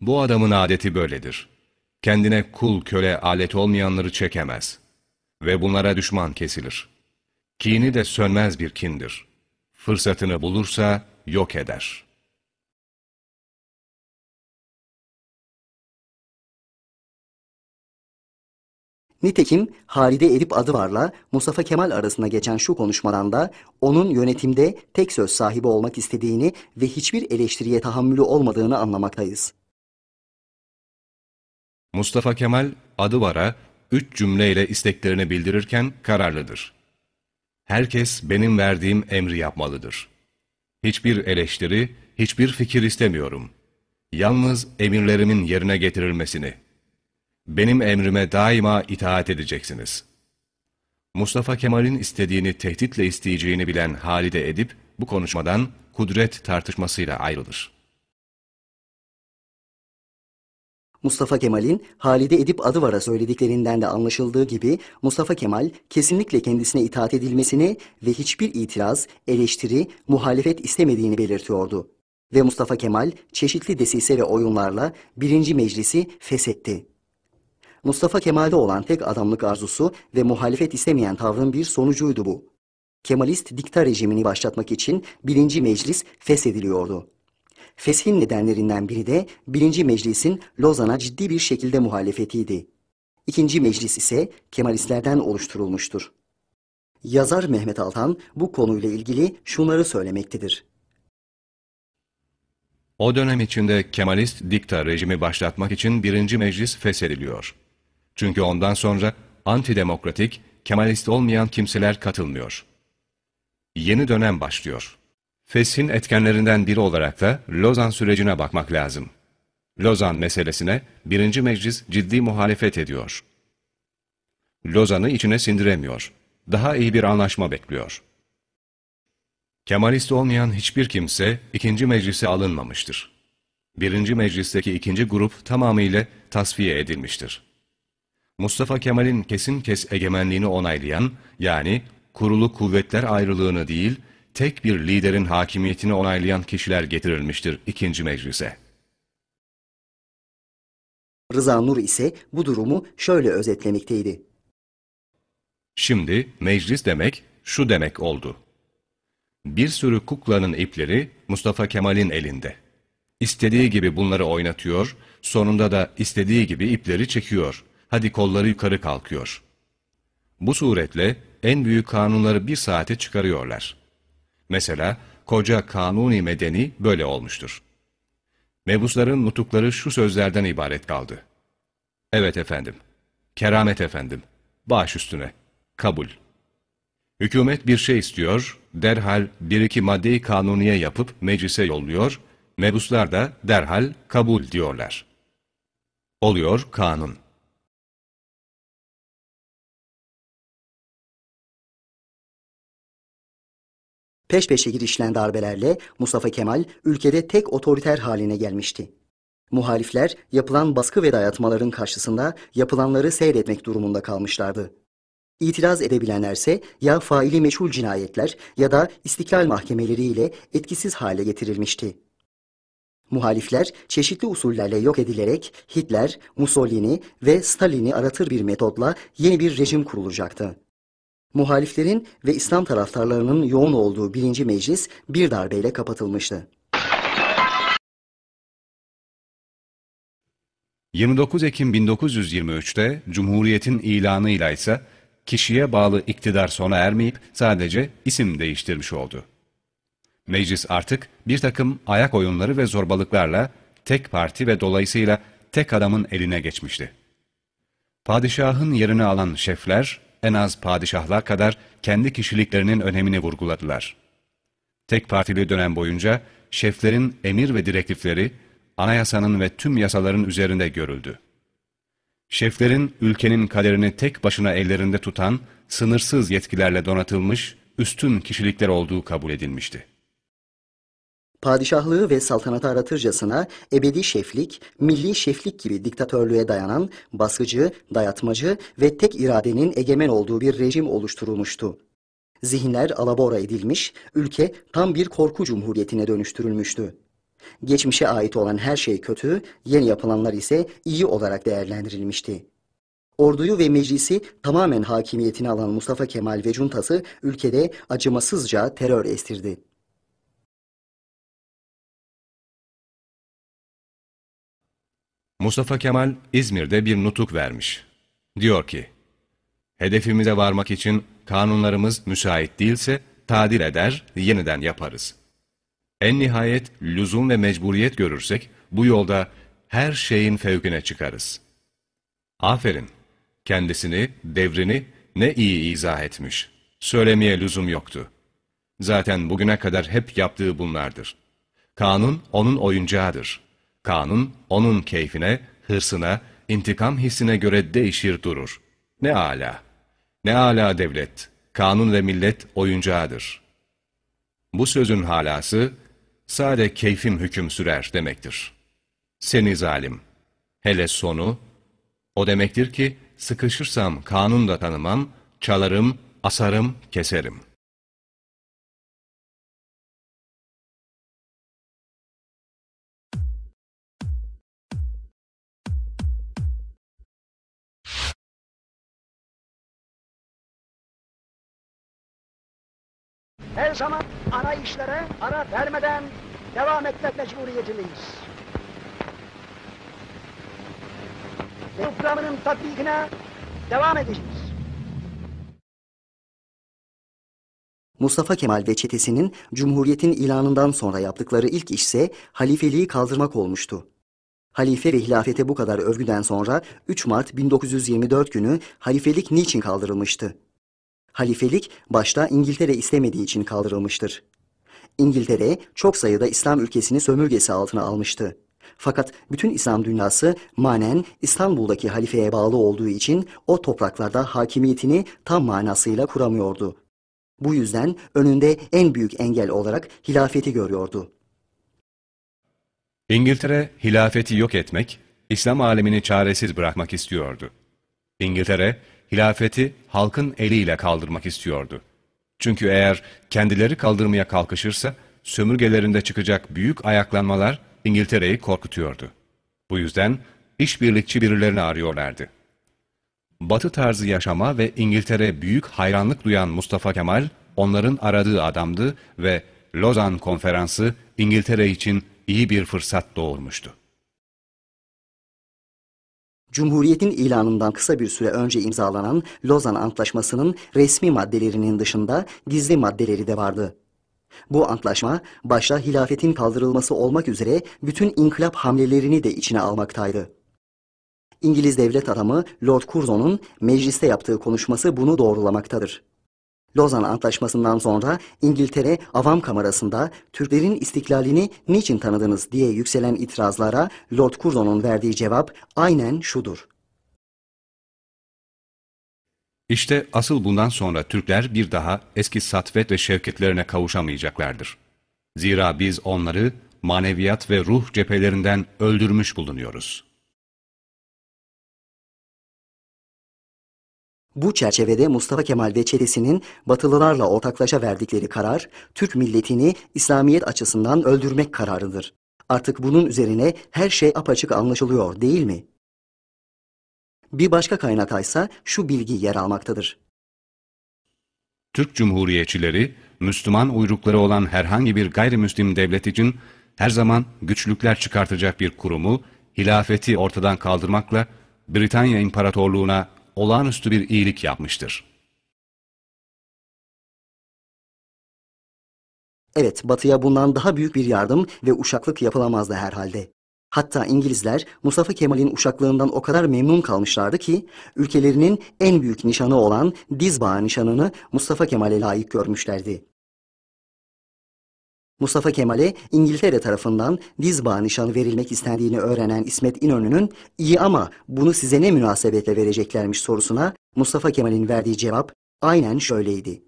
Bu adamın adeti böyledir. Kendine kul köle alet olmayanları çekemez. Ve bunlara düşman kesilir. Kini de sönmez bir kindir. Fırsatını bulursa yok eder. Nitekim Halide Edip Adıvar'la Mustafa Kemal arasında geçen şu konuşmadan da onun yönetimde tek söz sahibi olmak istediğini ve hiçbir eleştiriye tahammülü olmadığını anlamaktayız. Mustafa Kemal Adıvar'a üç cümleyle isteklerini bildirirken kararlıdır. Herkes benim verdiğim emri yapmalıdır. Hiçbir eleştiri, hiçbir fikir istemiyorum. Yalnız emirlerimin yerine getirilmesini. Benim emrime daima itaat edeceksiniz. Mustafa Kemal'in istediğini tehditle isteyeceğini bilen Halide Edip, bu konuşmadan kudret tartışmasıyla ayrılır. Mustafa Kemal'in Halide Edip Adıvar'a söylediklerinden de anlaşıldığı gibi Mustafa Kemal kesinlikle kendisine itaat edilmesini ve hiçbir itiraz, eleştiri, muhalefet istemediğini belirtiyordu. Ve Mustafa Kemal çeşitli desise ve oyunlarla birinci meclisi feshetti. Mustafa Kemal'de olan tek adamlık arzusu ve muhalefet istemeyen tavrın bir sonucuydu bu. Kemalist dikta rejimini başlatmak için birinci meclis feshediliyordu. Feshin nedenlerinden biri de birinci meclisin Lozan'a ciddi bir şekilde muhalefetiydi. İkinci meclis ise Kemalistlerden oluşturulmuştur. Yazar Mehmet Altan bu konuyla ilgili şunları söylemektedir. O dönem içinde Kemalist dikta rejimi başlatmak için birinci meclis feshediliyor. Çünkü ondan sonra antidemokratik, Kemalist olmayan kimseler katılmıyor. Yeni dönem başlıyor. Fesin etkenlerinden biri olarak da Lozan sürecine bakmak lazım. Lozan meselesine 1. Meclis ciddi muhalefet ediyor. Lozan'ı içine sindiremiyor. Daha iyi bir anlaşma bekliyor. Kemalist olmayan hiçbir kimse 2. Meclis'e alınmamıştır. 1. Meclis'teki ikinci grup tamamıyla tasfiye edilmiştir. Mustafa Kemal'in kesin kes egemenliğini onaylayan, yani kurulu kuvvetler ayrılığını değil, tek bir liderin hakimiyetini onaylayan kişiler getirilmiştir ikinci meclise. Rıza Nur ise bu durumu şöyle özetlemekteydi. Şimdi meclis demek şu demek oldu. Bir sürü kuklanın ipleri Mustafa Kemal'in elinde. İstediği gibi bunları oynatıyor, sonunda da istediği gibi ipleri çekiyor. Hadi kolları yukarı kalkıyor. Bu suretle en büyük kanunları bir saate çıkarıyorlar.'' Mesela koca Kanuni Medeni böyle olmuştur. Mebusların nutukları şu sözlerden ibaret kaldı. Evet efendim, keramet efendim, bağış üstüne, kabul. Hükümet bir şey istiyor, derhal bir iki maddeyi kanuniye yapıp meclise yolluyor, mebuslar da derhal kabul diyorlar. Oluyor kanun. peş peşe girişlen darbelerle Mustafa Kemal ülkede tek otoriter haline gelmişti. Muhalifler yapılan baskı ve dayatmaların karşısında yapılanları seyretmek durumunda kalmışlardı. İtiraz edebilenlerse ya faili meşhur cinayetler ya da istiklal mahkemeleriyle etkisiz hale getirilmişti. Muhalifler çeşitli usullerle yok edilerek Hitler, Mussolini ve Stalin'i aratır bir metodla yeni bir rejim kurulacaktı. Muhaliflerin ve İslam taraftarlarının yoğun olduğu birinci meclis bir darbeyle kapatılmıştı. 29 Ekim 1923'te Cumhuriyet'in ilanıyla ise kişiye bağlı iktidar sona ermeyip sadece isim değiştirmiş oldu. Meclis artık bir takım ayak oyunları ve zorbalıklarla tek parti ve dolayısıyla tek adamın eline geçmişti. Padişahın yerini alan şefler en az padişahlar kadar kendi kişiliklerinin önemini vurguladılar. Tek partili dönem boyunca şeflerin emir ve direktifleri anayasanın ve tüm yasaların üzerinde görüldü. Şeflerin ülkenin kaderini tek başına ellerinde tutan, sınırsız yetkilerle donatılmış, üstün kişilikler olduğu kabul edilmişti padişahlığı ve saltanatı aratırcasına ebedi şeflik, milli şeflik gibi diktatörlüğe dayanan baskıcı, dayatmacı ve tek iradenin egemen olduğu bir rejim oluşturulmuştu. Zihinler alabora edilmiş, ülke tam bir korku cumhuriyetine dönüştürülmüştü. Geçmişe ait olan her şey kötü, yeni yapılanlar ise iyi olarak değerlendirilmişti. Orduyu ve meclisi tamamen hakimiyetine alan Mustafa Kemal ve cuntası ülkede acımasızca terör estirdi. Mustafa Kemal İzmir'de bir nutuk vermiş. Diyor ki, hedefimize varmak için kanunlarımız müsait değilse tadil eder, yeniden yaparız. En nihayet lüzum ve mecburiyet görürsek bu yolda her şeyin fevkine çıkarız. Aferin, kendisini, devrini ne iyi izah etmiş. Söylemeye lüzum yoktu. Zaten bugüne kadar hep yaptığı bunlardır. Kanun onun oyuncağıdır.'' Kanun onun keyfine, hırsına, intikam hissine göre değişir durur. Ne ala. Ne ala devlet. Kanun ve millet oyuncağıdır. Bu sözün halası sade keyfim hüküm sürer demektir. Seni zalim. Hele sonu o demektir ki sıkışırsam kanun da tanımam, çalarım, asarım, keserim.'' her zaman ana işlere ara vermeden devam etmek mecburiyetindeyiz. Programının tatbikine devam edeceğiz. Mustafa Kemal ve çetesinin Cumhuriyet'in ilanından sonra yaptıkları ilk işse halifeliği kaldırmak olmuştu. Halife ve hilafete bu kadar övgüden sonra 3 Mart 1924 günü halifelik niçin kaldırılmıştı? Halifelik başta İngiltere istemediği için kaldırılmıştır. İngiltere çok sayıda İslam ülkesini sömürgesi altına almıştı. Fakat bütün İslam dünyası manen İstanbul'daki halifeye bağlı olduğu için o topraklarda hakimiyetini tam manasıyla kuramıyordu. Bu yüzden önünde en büyük engel olarak hilafeti görüyordu. İngiltere hilafeti yok etmek, İslam alemini çaresiz bırakmak istiyordu. İngiltere, hilafeti halkın eliyle kaldırmak istiyordu. Çünkü eğer kendileri kaldırmaya kalkışırsa sömürgelerinde çıkacak büyük ayaklanmalar İngiltere'yi korkutuyordu. Bu yüzden işbirlikçi birilerini arıyorlardı. Batı tarzı yaşama ve İngiltere büyük hayranlık duyan Mustafa Kemal onların aradığı adamdı ve Lozan Konferansı İngiltere için iyi bir fırsat doğurmuştu. Cumhuriyetin ilanından kısa bir süre önce imzalanan Lozan Antlaşması'nın resmi maddelerinin dışında gizli maddeleri de vardı. Bu antlaşma başta hilafetin kaldırılması olmak üzere bütün inkılap hamlelerini de içine almaktaydı. İngiliz devlet adamı Lord Curzon'un mecliste yaptığı konuşması bunu doğrulamaktadır. Lozan Antlaşması'ndan sonra İngiltere Avam Kamerası'nda Türklerin istiklalini niçin tanıdınız diye yükselen itirazlara Lord Curzon'un verdiği cevap aynen şudur. İşte asıl bundan sonra Türkler bir daha eski satvet ve şevketlerine kavuşamayacaklardır. Zira biz onları maneviyat ve ruh cephelerinden öldürmüş bulunuyoruz.'' Bu çerçevede Mustafa Kemal ve çetesinin Batılılarla ortaklaşa verdikleri karar, Türk milletini İslamiyet açısından öldürmek kararıdır. Artık bunun üzerine her şey apaçık anlaşılıyor değil mi? Bir başka kaynakaysa şu bilgi yer almaktadır. Türk Cumhuriyetçileri, Müslüman uyrukları olan herhangi bir gayrimüslim devlet için her zaman güçlükler çıkartacak bir kurumu, hilafeti ortadan kaldırmakla Britanya İmparatorluğu'na olağanüstü bir iyilik yapmıştır. Evet, Batı'ya bundan daha büyük bir yardım ve uşaklık yapılamazdı herhalde. Hatta İngilizler Mustafa Kemal'in uşaklığından o kadar memnun kalmışlardı ki ülkelerinin en büyük nişanı olan Dizbağ nişanını Mustafa Kemal'e layık görmüşlerdi. Mustafa Kemal'e İngiltere tarafından Dizba nişanı verilmek istendiğini öğrenen İsmet İnönü'nün iyi ama bunu size ne münasebetle vereceklermiş sorusuna Mustafa Kemal'in verdiği cevap aynen şöyleydi.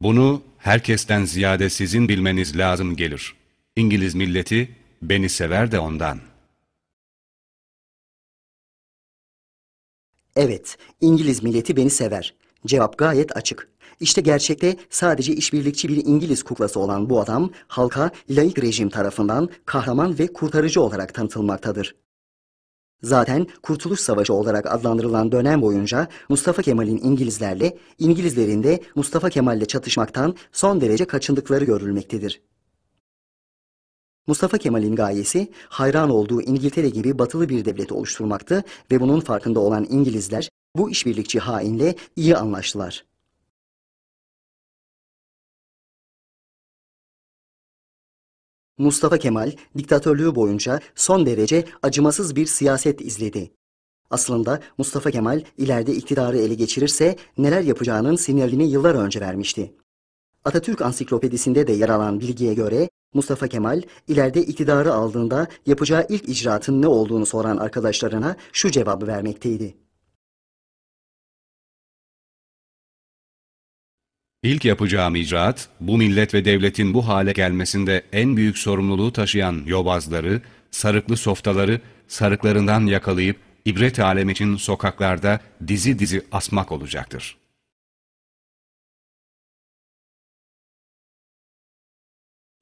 Bunu herkesten ziyade sizin bilmeniz lazım gelir. İngiliz milleti beni sever de ondan. Evet, İngiliz milleti beni sever. Cevap gayet açık. İşte gerçekte sadece işbirlikçi bir İngiliz kuklası olan bu adam halka laik rejim tarafından kahraman ve kurtarıcı olarak tanıtılmaktadır. Zaten Kurtuluş Savaşı olarak adlandırılan dönem boyunca Mustafa Kemal'in İngilizlerle, İngilizlerin de Mustafa Kemal'le çatışmaktan son derece kaçındıkları görülmektedir. Mustafa Kemal'in gayesi hayran olduğu İngiltere gibi batılı bir devlet oluşturmaktı ve bunun farkında olan İngilizler bu işbirlikçi hainle iyi anlaştılar. Mustafa Kemal diktatörlüğü boyunca son derece acımasız bir siyaset izledi. Aslında Mustafa Kemal ileride iktidarı ele geçirirse neler yapacağının sinyalini yıllar önce vermişti. Atatürk ansiklopedisinde de yer alan bilgiye göre Mustafa Kemal ileride iktidarı aldığında yapacağı ilk icraatın ne olduğunu soran arkadaşlarına şu cevabı vermekteydi. İlk yapacağım icraat, bu millet ve devletin bu hale gelmesinde en büyük sorumluluğu taşıyan yobazları, sarıklı softaları, sarıklarından yakalayıp ibret alem için sokaklarda dizi dizi asmak olacaktır.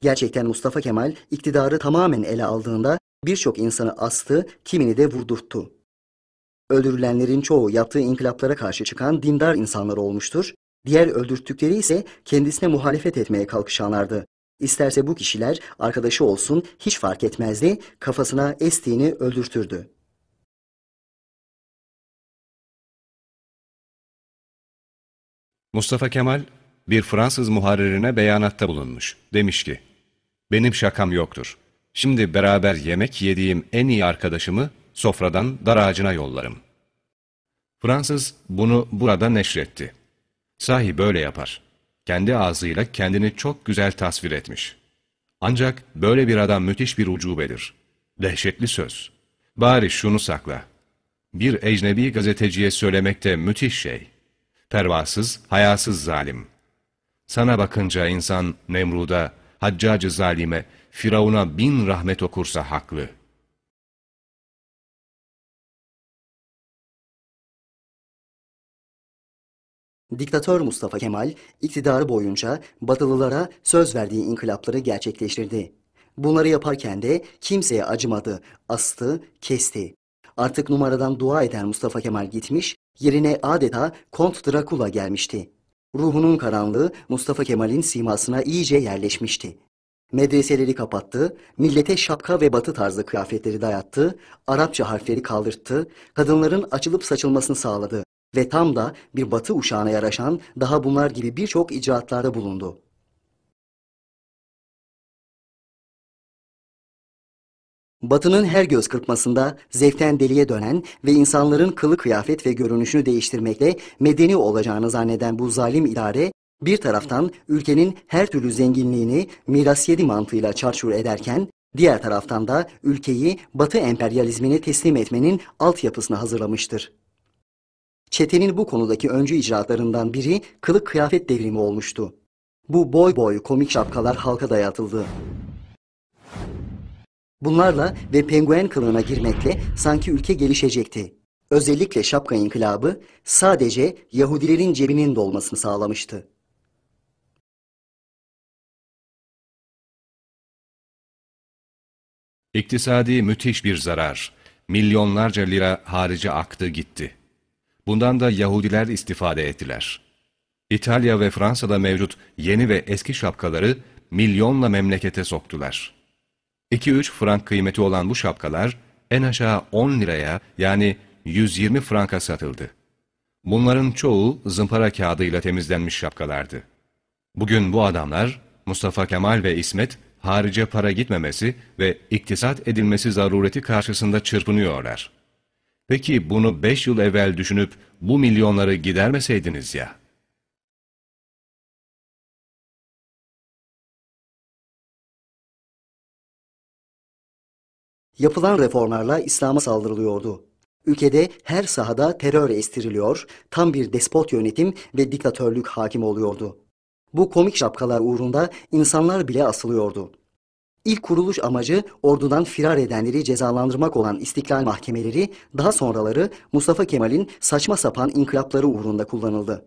Gerçekten Mustafa Kemal iktidarı tamamen ele aldığında birçok insanı astı, kimini de vurdurttu. Öldürülenlerin çoğu yaptığı inkılaplara karşı çıkan dindar insanlar olmuştur Diğer öldürttükleri ise kendisine muhalefet etmeye kalkışanlardı. İsterse bu kişiler arkadaşı olsun hiç fark etmezdi, kafasına estiğini öldürtürdü. Mustafa Kemal bir Fransız muharirine beyanatta bulunmuş. Demiş ki, benim şakam yoktur. Şimdi beraber yemek yediğim en iyi arkadaşımı sofradan dar ağacına yollarım. Fransız bunu burada neşretti. Sahi böyle yapar. Kendi ağzıyla kendini çok güzel tasvir etmiş. Ancak böyle bir adam müthiş bir ucubedir. Dehşetli söz. Bari şunu sakla. Bir ecnebi gazeteciye söylemekte müthiş şey. Pervasız, hayasız zalim. Sana bakınca insan Nemrud'a, Haccacı zalime, Firavun'a bin rahmet okursa haklı.'' Diktatör Mustafa Kemal iktidarı boyunca Batılılara söz verdiği inkılapları gerçekleştirdi. Bunları yaparken de kimseye acımadı, astı, kesti. Artık numaradan dua eden Mustafa Kemal gitmiş, yerine adeta Kont Drakula gelmişti. Ruhunun karanlığı Mustafa Kemal'in simasına iyice yerleşmişti. Medreseleri kapattı, millete şapka ve batı tarzı kıyafetleri dayattı, Arapça harfleri kaldırttı, kadınların açılıp saçılmasını sağladı ve tam da bir batı uşağına yaraşan daha bunlar gibi birçok icraatlarda bulundu. Batının her göz kırpmasında zevkten deliye dönen ve insanların kılı kıyafet ve görünüşünü değiştirmekle medeni olacağını zanneden bu zalim idare, bir taraftan ülkenin her türlü zenginliğini miras yedi mantığıyla çarçur ederken, diğer taraftan da ülkeyi Batı emperyalizmine teslim etmenin altyapısını hazırlamıştır. Çetenin bu konudaki öncü icraatlarından biri kılık kıyafet devrimi olmuştu. Bu boy boy komik şapkalar halka dayatıldı. Bunlarla ve penguen kılığına girmekle sanki ülke gelişecekti. Özellikle şapka inkılabı sadece Yahudilerin cebinin dolmasını sağlamıştı. İktisadi müthiş bir zarar. Milyonlarca lira harici aktı gitti. Bundan da Yahudiler istifade ettiler. İtalya ve Fransa'da mevcut yeni ve eski şapkaları milyonla memlekete soktular. 2-3 frank kıymeti olan bu şapkalar en aşağı 10 liraya yani 120 franka satıldı. Bunların çoğu zımpara kağıdıyla temizlenmiş şapkalardı. Bugün bu adamlar Mustafa Kemal ve İsmet harice para gitmemesi ve iktisat edilmesi zarureti karşısında çırpınıyorlar. Peki bunu beş yıl evvel düşünüp bu milyonları gidermeseydiniz ya? Yapılan reformlarla İslam'a saldırılıyordu. Ülkede her sahada terör estiriliyor, tam bir despot yönetim ve diktatörlük hakim oluyordu. Bu komik şapkalar uğrunda insanlar bile asılıyordu. İlk kuruluş amacı ordudan firar edenleri cezalandırmak olan istiklal mahkemeleri, daha sonraları Mustafa Kemal'in saçma sapan inkılapları uğrunda kullanıldı.